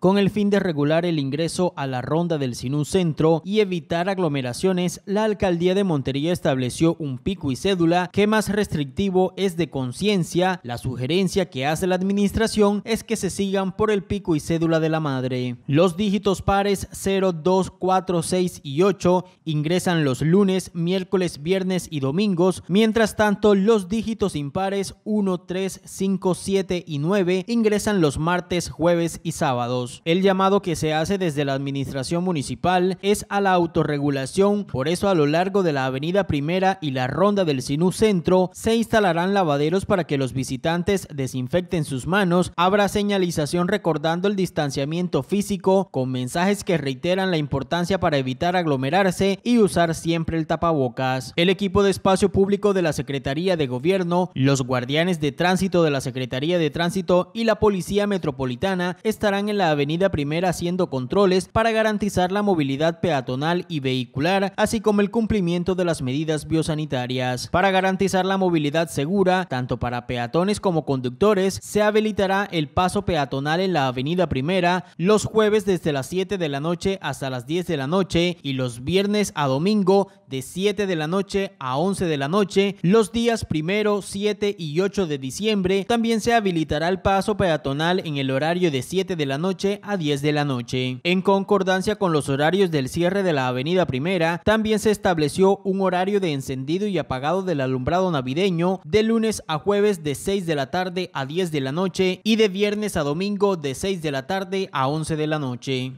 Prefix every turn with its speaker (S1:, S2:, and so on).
S1: con el fin de regular el ingreso a la ronda del Sinú Centro y evitar aglomeraciones, la alcaldía de Montería estableció un pico y cédula que más restrictivo es de conciencia. La sugerencia que hace la administración es que se sigan por el pico y cédula de la madre. Los dígitos pares 0, 2, 4, 6 y 8 ingresan los lunes, miércoles, viernes y domingos, mientras tanto los dígitos impares 1, 3, 5, 7 y 9 ingresan los martes, jueves y sábados. El llamado que se hace desde la administración municipal es a la autorregulación, por eso a lo largo de la avenida Primera y la ronda del Sinú Centro se instalarán lavaderos para que los visitantes desinfecten sus manos, habrá señalización recordando el distanciamiento físico con mensajes que reiteran la importancia para evitar aglomerarse y usar siempre el tapabocas. El equipo de espacio público de la Secretaría de Gobierno, los guardianes de tránsito de la Secretaría de Tránsito y la Policía Metropolitana estarán en la Avenida Primera haciendo controles para garantizar la movilidad peatonal y vehicular, así como el cumplimiento de las medidas biosanitarias. Para garantizar la movilidad segura, tanto para peatones como conductores, se habilitará el paso peatonal en la Avenida Primera los jueves desde las 7 de la noche hasta las 10 de la noche y los viernes a domingo de 7 de la noche a 11 de la noche. Los días primero, 7 y 8 de diciembre también se habilitará el paso peatonal en el horario de 7 de la noche a 10 de la noche. En concordancia con los horarios del cierre de la Avenida Primera, también se estableció un horario de encendido y apagado del alumbrado navideño de lunes a jueves de 6 de la tarde a 10 de la noche y de viernes a domingo de 6 de la tarde a 11 de la noche.